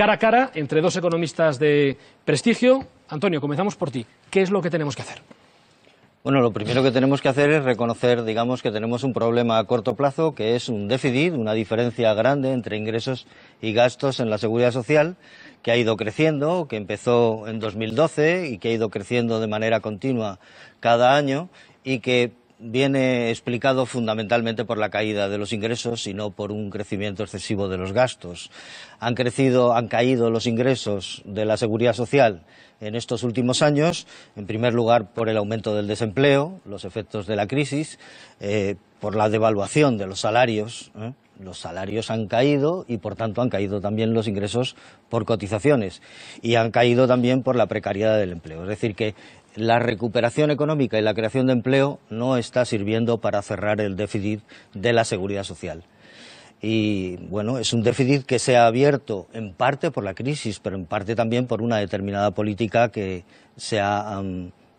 Cara a cara entre dos economistas de prestigio. Antonio, comenzamos por ti. ¿Qué es lo que tenemos que hacer? Bueno, lo primero que tenemos que hacer es reconocer, digamos, que tenemos un problema a corto plazo, que es un déficit, una diferencia grande entre ingresos y gastos en la seguridad social, que ha ido creciendo, que empezó en 2012 y que ha ido creciendo de manera continua cada año y que viene explicado fundamentalmente por la caída de los ingresos y no por un crecimiento excesivo de los gastos. Han crecido, han caído los ingresos de la seguridad social en estos últimos años, en primer lugar por el aumento del desempleo, los efectos de la crisis, eh, por la devaluación de los salarios. ¿eh? los salarios han caído y por tanto han caído también los ingresos por cotizaciones y han caído también por la precariedad del empleo. Es decir, que la recuperación económica y la creación de empleo no está sirviendo para cerrar el déficit de la seguridad social. Y bueno, es un déficit que se ha abierto en parte por la crisis, pero en parte también por una determinada política que se ha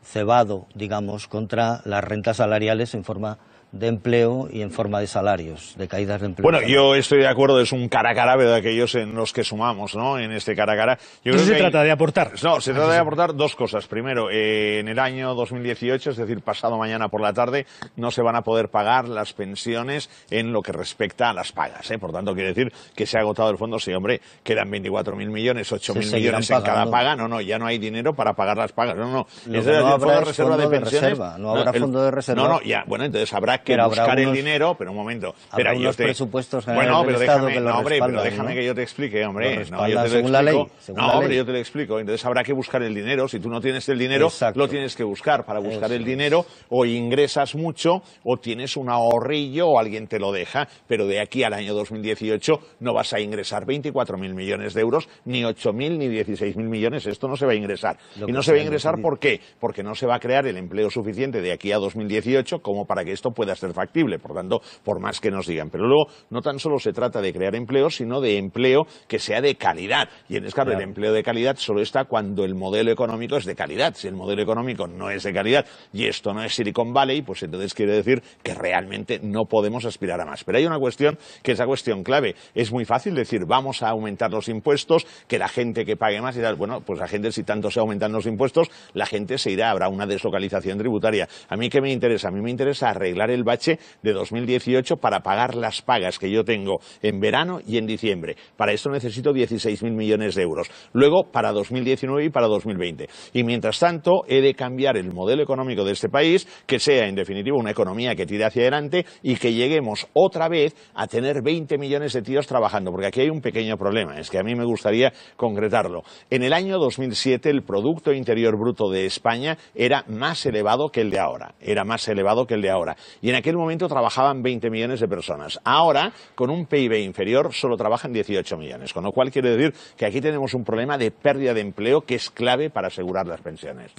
cebado, digamos, contra las rentas salariales en forma de empleo y en forma de salarios, de caídas de empleo. Bueno, yo estoy de acuerdo, es un cara a cara de aquellos en los que sumamos, ¿no? En este cara a cara. se trata de aportar. No, se trata de aportar dos cosas. Primero, eh, en el año 2018, es decir, pasado mañana por la tarde, no se van a poder pagar las pensiones en lo que respecta a las pagas, ¿eh? Por tanto, quiere decir que se ha agotado el fondo. Sí, hombre, quedan 24.000 millones, 8.000 millones en cada paga. No, no, ya no hay dinero para pagar las pagas. No, no. no habrá fondo de reserva No, fondo de reserva. No, no, ya. Bueno, entonces habrá que buscar el dinero, pero un momento. Pero hay te... presupuestos bueno, pero déjame, que no, hombre, pero déjame que yo te explique, hombre. No, yo te explico. ley, no, hombre, yo te lo explico. Entonces habrá que buscar el dinero. Si tú no tienes el dinero, lo tienes que buscar. Para buscar el dinero, o ingresas mucho, o tienes un ahorrillo, o alguien te lo deja. Pero de aquí al año 2018 no vas a ingresar 24.000 millones de euros, ni 8.000 ni 16.000 millones. Esto no se va a ingresar. y no se va a ingresar, ¿por qué? Porque no se va a crear el empleo suficiente de aquí a 2018 como para que esto pueda ser factible. Por tanto, por más que nos digan. Pero luego, no tan solo se trata de crear empleo, sino de empleo que sea de calidad. Y en caso, el empleo de calidad solo está cuando el modelo económico es de calidad. Si el modelo económico no es de calidad y esto no es Silicon Valley, pues entonces quiere decir que realmente no podemos aspirar a más. Pero hay una cuestión que es la cuestión clave. Es muy fácil decir, vamos a aumentar los impuestos, que la gente que pague más y tal. Bueno, pues la gente, si tanto se aumentan los impuestos, la gente se irá, habrá una deslocalización tributaria. A mí, ¿qué me interesa? A mí me interesa arreglar el el bache de 2018 para pagar las pagas que yo tengo en verano y en diciembre. Para esto necesito 16.000 millones de euros. Luego, para 2019 y para 2020. Y mientras tanto, he de cambiar el modelo económico de este país, que sea, en definitiva, una economía que tire hacia adelante y que lleguemos otra vez a tener 20 millones de tíos trabajando. Porque aquí hay un pequeño problema, es que a mí me gustaría concretarlo. En el año 2007, el Producto Interior Bruto de España era más elevado que el de ahora. Era más elevado que el de ahora en aquel momento trabajaban 20 millones de personas. Ahora, con un PIB inferior, solo trabajan 18 millones, con lo cual quiere decir que aquí tenemos un problema de pérdida de empleo que es clave para asegurar las pensiones.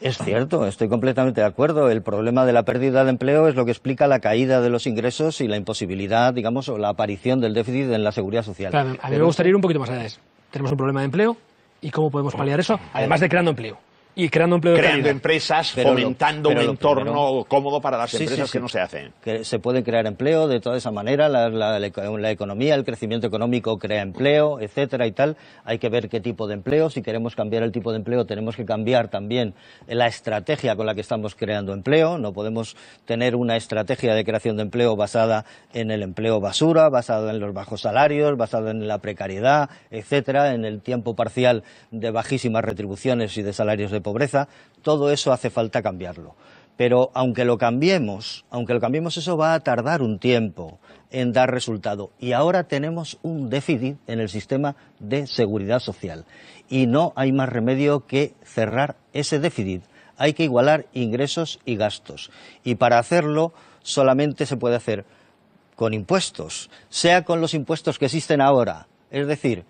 Es cierto, estoy completamente de acuerdo. El problema de la pérdida de empleo es lo que explica la caída de los ingresos y la imposibilidad, digamos, o la aparición del déficit en la seguridad social. a mí me gustaría ir un poquito más allá de Tenemos un problema de empleo y cómo podemos paliar eso, además de creando empleo. Y creando empleo Creando empresas, fomentando un entorno cómodo para las empresas que no se hacen. se puede crear empleo de toda esa manera, la, la, economía, el crecimiento económico crea empleo, etcétera y tal. Hay que ver qué tipo de empleo. Si queremos cambiar el tipo de empleo, tenemos que cambiar también la estrategia con la que estamos creando empleo. No podemos tener una estrategia de creación de empleo basada en el empleo basura, basada en los bajos salarios, basada en la precariedad, etcétera, en el tiempo parcial de bajísimas retribuciones y de salarios de pobreza, todo eso hace falta cambiarlo. Pero aunque lo cambiemos, aunque lo cambiemos, eso va a tardar un tiempo en dar resultado. Y ahora tenemos un déficit en el sistema de seguridad social. Y no hay más remedio que cerrar ese déficit. Hay que igualar ingresos y gastos. Y para hacerlo solamente se puede hacer con impuestos, sea con los impuestos que existen ahora. Es decir,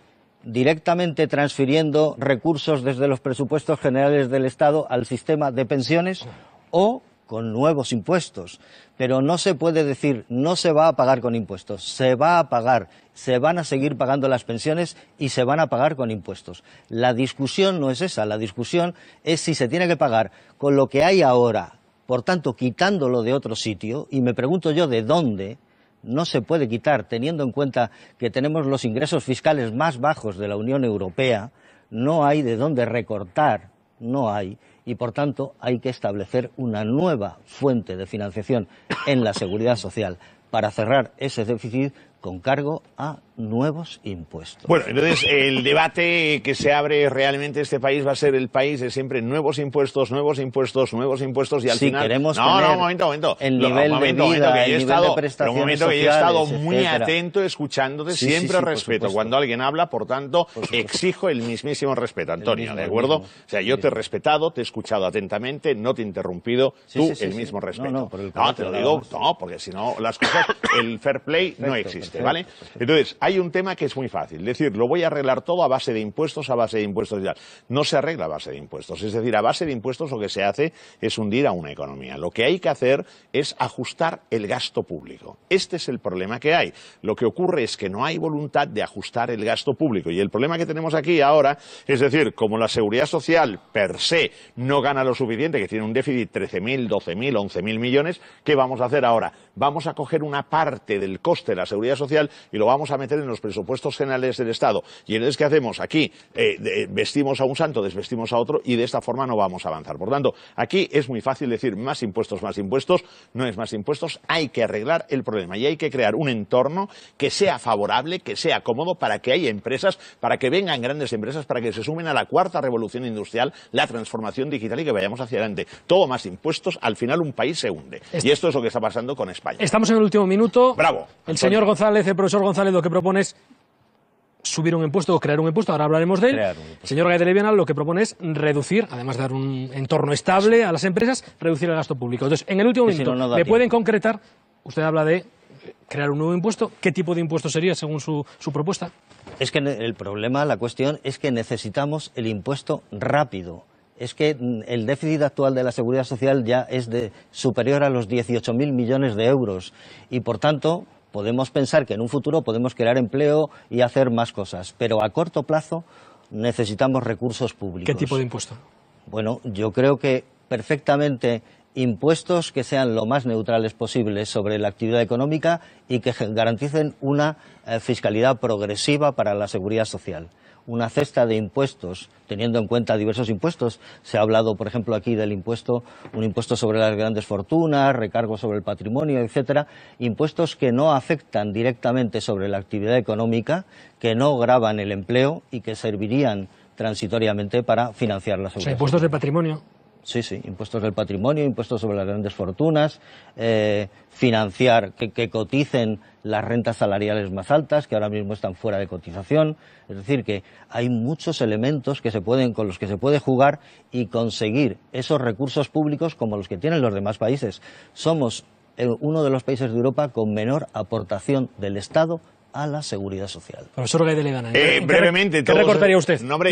directamente transfiriendo recursos desde los presupuestos generales del Estado al sistema de pensiones o con nuevos impuestos. Pero no se puede decir no se va a pagar con impuestos, se va a pagar, se van a seguir pagando las pensiones y se van a pagar con impuestos. La discusión no es esa, la discusión es si se tiene que pagar con lo que hay ahora, por tanto quitándolo de otro sitio, y me pregunto yo de dónde, no se puede quitar, teniendo en cuenta que tenemos los ingresos fiscales más bajos de la Unión Europea, no hay de dónde recortar, no hay, y por tanto hay que establecer una nueva fuente de financiación en la seguridad social para cerrar ese déficit con cargo a nuevos impuestos. Bueno, entonces el debate que se abre realmente este país va a ser el país de siempre nuevos impuestos, nuevos impuestos, nuevos impuestos y al si final... queremos no, no, un momento, momento. El nivel de el nivel estado, de Un momento que yo he estado muy atento escuchándote, siempre respeto. Cuando alguien habla, por tanto, exijo el mismísimo respeto, Antonio, ¿de acuerdo? O sea, yo te he respetado, te he escuchado atentamente, no te he interrumpido, tú el mismo respeto. No, no, no te lo digo, no, porque si no las cosas, el fair play no existe. ¿vale? Entonces, hay un tema que es muy fácil, es decir, lo voy a arreglar todo a base de impuestos, a base de impuestos y tal. No se arregla a base de impuestos, es decir, a base de impuestos lo que se hace es hundir a una economía. Lo que hay que hacer es ajustar el gasto público. Este es el problema que hay. Lo que ocurre es que no hay voluntad de ajustar el gasto público y el problema que tenemos aquí ahora, es decir, como la seguridad social per se no gana lo suficiente, que tiene un déficit 13.000, 12.000, 11.000 millones, ¿qué vamos a hacer ahora? Vamos a coger una parte del coste de la seguridad social social y lo vamos a meter en los presupuestos generales del Estado. Y entonces, ¿qué hacemos? Aquí eh, vestimos a un santo, desvestimos a otro y de esta forma no vamos a avanzar. Por tanto, aquí es muy fácil decir más impuestos, más impuestos, no es más impuestos, hay que arreglar el problema y hay que crear un entorno que sea favorable, que sea cómodo para que haya empresas, para que vengan grandes empresas, para que se sumen a la cuarta revolución industrial, la transformación digital y que vayamos hacia adelante. Todo más impuestos, al final un país se hunde. Y esto es lo que está pasando con España. Estamos en el último minuto. Bravo. El señor González el profesor González, lo que propone es subir un impuesto o crear un impuesto, ahora hablaremos de él. Señor Gaete lo que propone es reducir, además de dar un entorno estable a las empresas, reducir el gasto público. Entonces, en el último que minuto, ¿me pueden concretar? Usted habla de crear un nuevo impuesto. ¿Qué tipo de impuesto sería según su, propuesta? Es que el problema, la cuestión es que necesitamos el impuesto rápido es que mm, el déficit actual de la seguridad social ya es de superior a los 18.000 millones de euros y por tanto podemos pensar que en un futuro podemos crear empleo y hacer más cosas, pero a corto plazo necesitamos recursos públicos. ¿Qué tipo de impuesto? Bueno, yo creo que perfectamente impuestos que sean lo más neutrales posibles sobre la actividad económica y que garanticen una eh, fiscalidad progresiva para la seguridad social una cesta de impuestos, teniendo en cuenta diversos impuestos. Se ha hablado, por ejemplo, aquí del impuesto, un impuesto sobre las grandes fortunas, recargo sobre el patrimonio, etcétera, impuestos que no afectan directamente sobre la actividad económica, que no graban el empleo y que servirían transitoriamente para financiar la seguridad. impuestos de patrimonio. Sí, sí, impuestos del patrimonio, impuestos sobre las grandes fortunas, eh, financiar que, que, coticen las rentas salariales más altas, que ahora mismo están fuera de cotización. Es decir, que hay muchos elementos que se pueden, con los que se puede jugar y conseguir esos recursos públicos como los que tienen los demás países. Somos eh, uno de los países de Europa con menor aportación del Estado a la seguridad social. Profesor Gaide Eh, brevemente, ¿qué recortaría usted? No, hombre,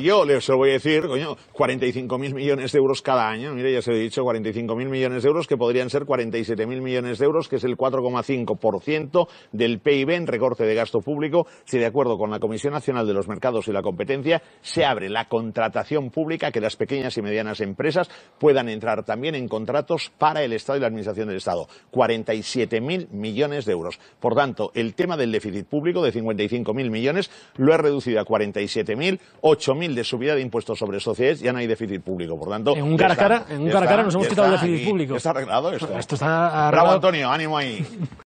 Yo les voy a decir, coño, 45.000 millones de euros cada año. Mire, ya se lo he dicho, 45.000 millones de euros que podrían ser 47.000 millones de euros, que es el 4,5% del PIB en recorte de gasto público. Si de acuerdo con la Comisión Nacional de los Mercados y la Competencia se abre la contratación pública que las pequeñas y medianas empresas puedan entrar también en contratos para el Estado y la Administración del Estado. 47.000 millones de euros. Por tanto, el tema del déficit público de 55.000 millones lo he reducido a 47.000, 8.000 de subida de impuestos sobre sociedades, ya no hay déficit público. Por tanto, en un cara a cara, nos hemos quitado el déficit público. Está arreglado esto. Bravo, Antonio, ánimo ahí.